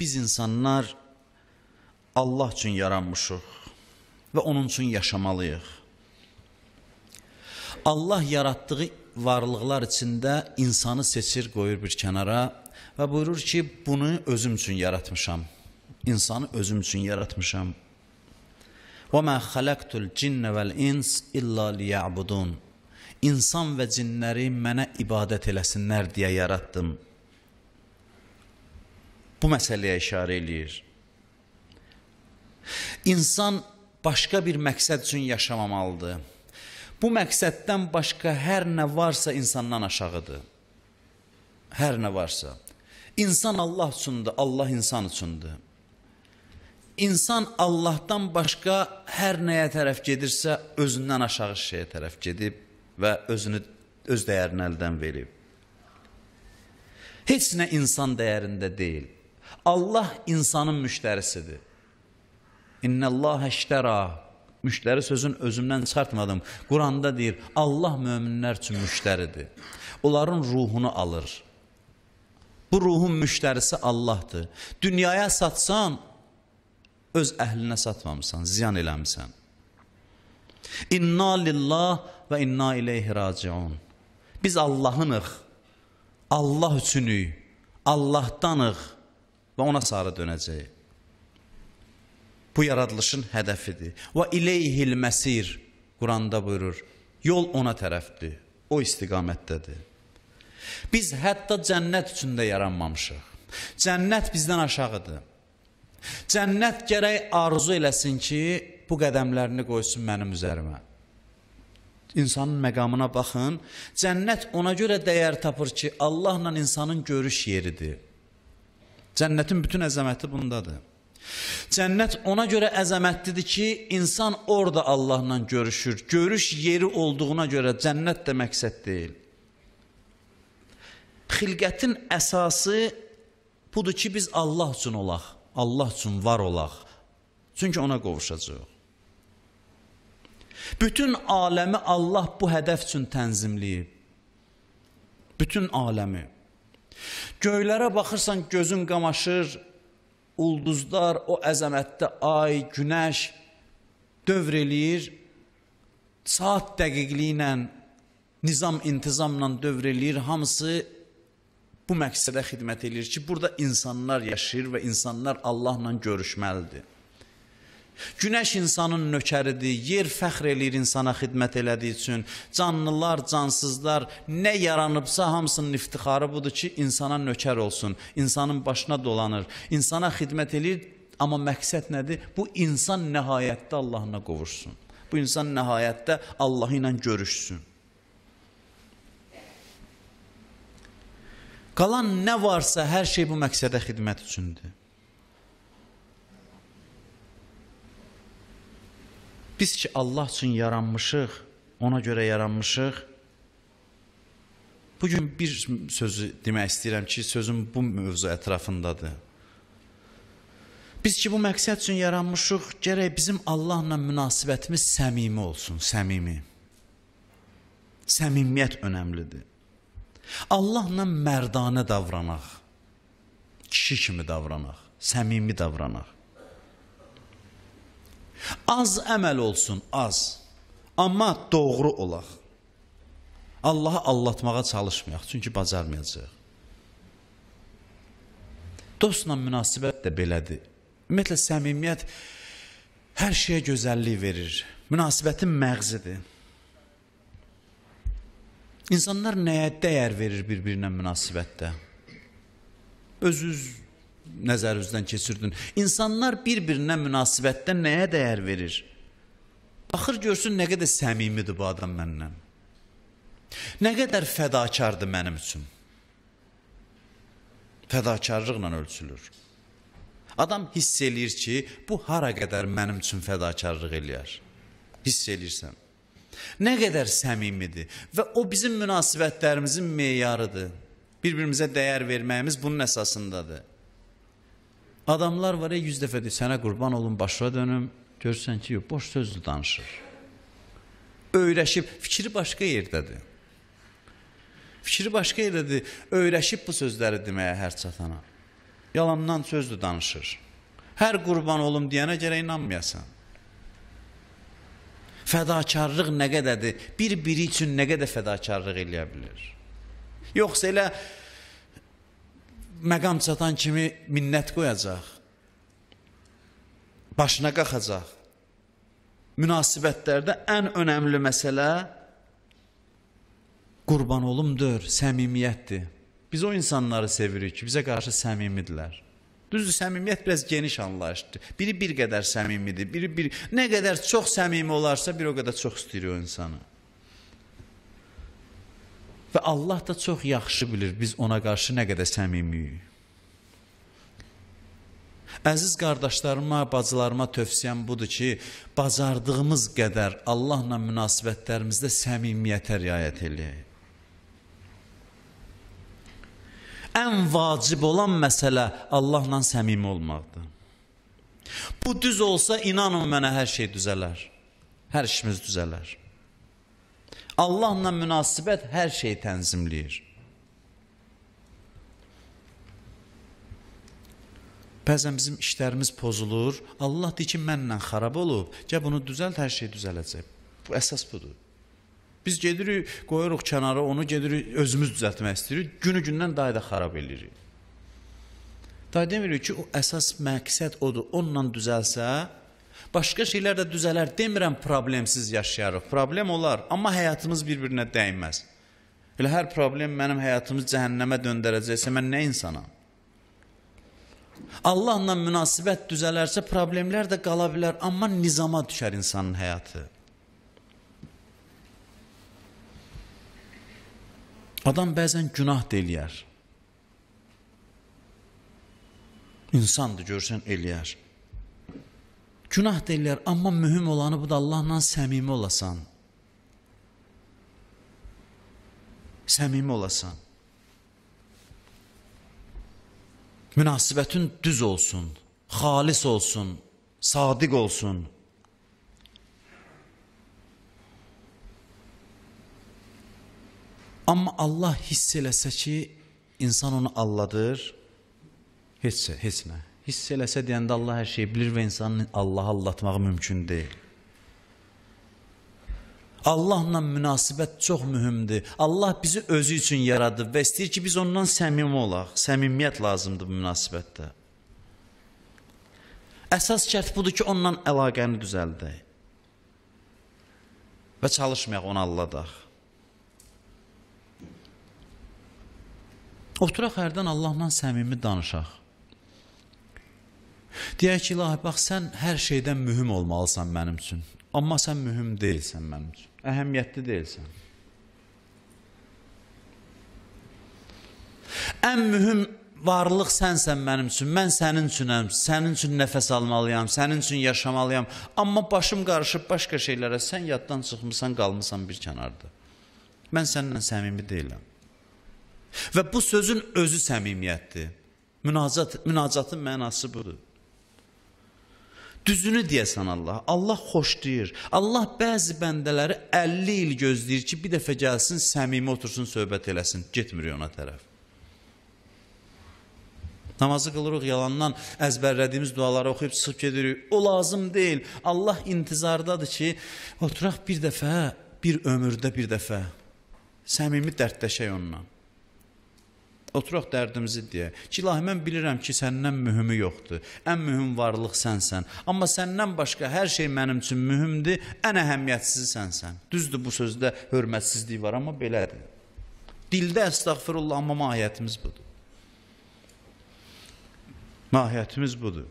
biz insanlar Allah üçün yaranmışıq və onun üçün yaşamalıyıq. Allah yaratdığı varlıqlar içində insanı seçir, qoyur bir kənara və buyurur ki, bunu özüm üçün yaratmışam. İnsanı özüm üçün yaratmışam. Və mə xələqtul cinnə vəl ins illa liyəbudun. İnsan və cinləri mənə ibadət eləsinlər deyə yaratdım.'' bu məsələyə işarə eləyir. İnsan başqa bir məqsəd üçün yaşamamalıdır. Bu məqsəddən başqa hər nə varsa insandan aşağıdır. Hər nə varsa. İnsan Allah üçündür, Allah insan üçündür. İnsan Allahdan başqa hər nəyə tərəf gedirsə, özündən aşağı şeyə tərəf gedib və özünü öz dəyərini əldən verib. Heç nə insan dəyərində deyil. Allah insanın müştərisidir. İnnəllaha iştərah Müştəri sözün özümdən çıxartmadım. Quranda deyir, Allah möminlər üçün müştəridir. Onların ruhunu alır. Bu ruhun müştərisi Allahdır. Dünyaya satsan, öz əhlinə satmamısan, ziyan eləmisən. İnna lillah və inna ileyhi raciun. Biz Allahınıq, Allah üçünük, Allahdanıq və ona sarı dönəcək. Bu yaradılışın hədəfidir. Və ileyhil məsir Quranda buyurur. Yol ona tərəfdir. O istiqamətdədir. Biz hətta cənnət üçün də yaranmamışıq. Cənnət bizdən aşağıdır. Cənnət gərək arzu eləsin ki, bu qədəmlərini qoysun mənim üzərimə. İnsanın məqamına baxın. Cənnət ona görə dəyər tapır ki, Allahla insanın görüş yeridir. Cənnətin bütün əzəməti bundadır. Cənnət ona görə əzəmətlidir ki, insan orada Allahla görüşür. Görüş yeri olduğuna görə cənnət də məqsəd deyil. Xilqətin əsası budur ki, biz Allah üçün olaq, Allah üçün var olaq. Çünki ona qovuşacaq. Bütün aləmi Allah bu hədəf üçün tənzimləyib. Bütün aləmi. Göylərə baxırsan, gözün qamaşır, ulduzlar o əzəmətdə ay, günəş dövr eləyir, saat dəqiqliyi ilə, nizam intizamla dövr eləyir, hamısı bu məqsədə xidmət eləyir ki, burada insanlar yaşayır və insanlar Allahla görüşməlidir. Günəş insanın nökəridir, yer fəxr eləyir insana xidmət elədiyi üçün. Canlılar, cansızlar nə yaranıbsa hamısının iftixarı budur ki, insana nökər olsun, insanın başına dolanır, insana xidmət eləyir, amma məqsəd nədir? Bu insan nəhayətdə Allahına qovuşsun. Bu insan nəhayətdə Allah ilə görüşsün. Qalan nə varsa hər şey bu məqsədə xidmət üçündür. Biz ki Allah üçün yaranmışıq, ona görə yaranmışıq. Bu gün bir sözü demək istəyirəm ki, sözüm bu mövzu ətrafındadır. Biz ki bu məqsəd üçün yaranmışıq, gərək bizim Allahla münasibətimiz səmimi olsun, səmimi. Səmimiyyət önəmlidir. Allahla mərdanə davranaq. Kişi kimi davranaq, səmimi davranaq. Az əməl olsun, az. Amma doğru olaq. Allaha allatmağa çalışmayaq, çünki bacarmayacaq. Dostla münasibət də belədir. Ümumiyyətlə, səmimiyyət hər şeyə gözəllik verir. Münasibətin məğzidir. İnsanlar nəyə dəyər verir bir-birinə münasibətdə? Öz-üz nəzər üzdən keçirdin. İnsanlar bir-birinə münasibətdə nəyə dəyər verir? Baxır görsün nə qədər səmimidir bu adam məndən. Nə qədər fədakardır mənim üçün. Fədakarlıqla ölçülür. Adam hiss eləyir ki, bu hara qədər mənim üçün fədakarlıq eləyər. Hiss eləyirsən. Nə qədər səmimidir və o bizim münasibətlərimizin meyarıdır. Bir-birimizə dəyər verməyimiz bunun əsasındadır. Adamlar var ya 100 dəfə də sənə qurban olun başa dönüm, görsən ki, boş sözlü danışır. Öyrəşib, fikri başqa yerdədir. Fikri başqa yerdədir. Öyrəşib bu sözləri deməyə hər çatana. Yalandan sözlü danışır. Hər qurban olum deyənə gərək inanmayasan. Fədakarlıq nə qədərdir? Bir-biri üçün nə qədər fədakarlıq eləyə bilir? Yoxsa elə məqam çatan kimi minnət qoyacaq. Başına qaxacaq. Münasibətlərdə ən önəmli məsələ qurban olumdur, səmimiyyətdir. Biz o insanları sevirik ki, bizə qarşı səmimidirlər. Düzdür, səmimiyyət biraz geniş anlayışdır. Biri bir qədər səmimidir, biri bir nə qədər çox səmimi olarsa, bir o qədər çox istəyir o insanı. Və Allah da çox yaxşı bilir biz ona qarşı nə qədər səmimiyik. Əziz qardaşlarıma, bacılarıma tövsiyəm budur ki, bacardığımız qədər Allahla münasibətlərimizdə səmimiyyətə riayət eləyək. Ən vacib olan məsələ Allahla səmimi olmaqdır. Bu düz olsa, inanın mənə hər şey düzələr. Hər işimiz düzələr. Allahla münasibət hər şey tənzimləyir. Bəzən bizim işlərimiz pozulur. Allah deyir ki, mənlə xarab olub. Gəl bunu düzəlt, hər şey düzələcək. Bu əsas budur. Biz gedirik, qoyuruq kənara, onu gedirik, özümüz düzəltmək istəyirik. Günü-gündən daha da xarab eləyirik. Daha demirik ki, o əsas məqsəd odur. Onunla düzəlsə, Başqa şeylər də düzələr. Demirəm problemsiz yaşayarıq. Problem olar, amma həyatımız bir-birinə dəyməz. Elə hər problem mənim həyatımı cəhənnəmə döndərəcəksə mən nə insanam? Allahla münasibət düzələrsə problemlər də qala bilər, amma nizama düşər insanın həyatı. Adam bəzən günah da eləyər. İnsandır, görsən eləyər. Günah deyirlər, amma mühüm olanı bu da Allahla səmimi olasan. Səmimi olasan. Münasibətin düz olsun, xalis olsun, sadiq olsun. Amma Allah hiss eləsə ki, insan onu alladır, heç, heç nə hiss eləsə deyəndə Allah hər şeyi bilir və insanın Allaha aldatmağı mümkün deyil. Allahla münasibət çox mühümdür. Allah bizi özü üçün yaradıb və istəyir ki, biz ondan səmimi olaq. Səmimiyyət lazımdır bu münasibətdə. Əsas şərt budur ki, ondan əlaqəni düzəldək. Və çalışmayaq, onu alladaq. Oturaq hərdən Allahla səmimi danışaq. Deyək ki, ilahi, bax, sən hər şeydən mühüm olmalısan mənim üçün. Amma sən mühüm deyilsən mənim üçün. Əhəmiyyətli deyilsən. Ən mühüm varlıq sənsən mənim üçün. Mən sənin üçünəm. Sənin üçün nəfəs almalıyam, sənin üçün yaşamalıyam. Amma başım qarışıb başqa şeylərə. Sən yaddan çıxmısan, qalmısan bir kənarda. Mən səninlə səmimi deyiləm. Və bu sözün özü səmimiyyətdir. Münacat, münacatın mənası budur. Düzünü deyəsən Allah. Allah xoşlayır. Allah bəzi bəndələri 50 il gözləyir ki, bir dəfə gəlsin, səmimi otursun, söhbət eləsin. Getmir ona tərəf. Namazı qılırıq yalandan, əzbərlədiyimiz duaları oxuyub çıxıb gedirik. O lazım deyil. Allah intizardadır ki, oturaq bir dəfə, bir ömürdə bir dəfə. Səmimi dərdləşək onunla. Oturaq dərdimizi deyək. Ki, ilahi, mən bilirəm ki, səndən mühümü yoxdur. Ən mühüm varlıq sənsən. Amma səndən başqa hər şey mənim üçün mühümdür. Ən əhəmiyyətsizi sənsən. Düzdür, bu sözdə hörmətsizlik var, amma belədir. Dildə əstəğfirullah, amma mahiyyətimiz budur. Mahiyyətimiz budur.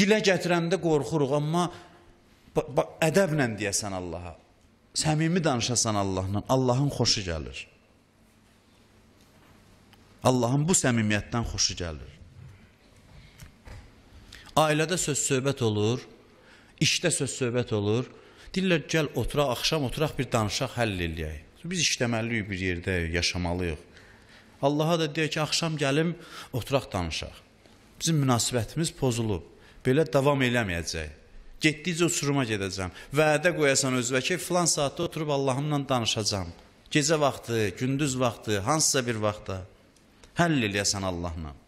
Dilə gətirəndə qorxuruq, amma ədəblə deyəsən Allaha. Səmimi danışasan Allahla, Allahın xoşu gəlir. Allahın bu səmimiyyətdən xoşu gəlir. Ailədə söz söhbət olur, işdə söz söhbət olur. Deyirlər, gəl oturaq, axşam oturaq bir danışaq, həll eləyək. Biz işləməliyik bir yerdə, yaşamalıyıq. Allaha da deyək ki, axşam gəlim, oturaq danışaq. Bizim münasibətimiz pozulub. Belə davam eləməyəcək. Getdikcə uçuruma gedəcəm. Vədə qoyasan özünə ki, filan saatda oturub Allahımla danışacağam. Gecə vaxtı, gündüz vaxtı, hansısa bir vaxtda həll eləyəsən Allahla.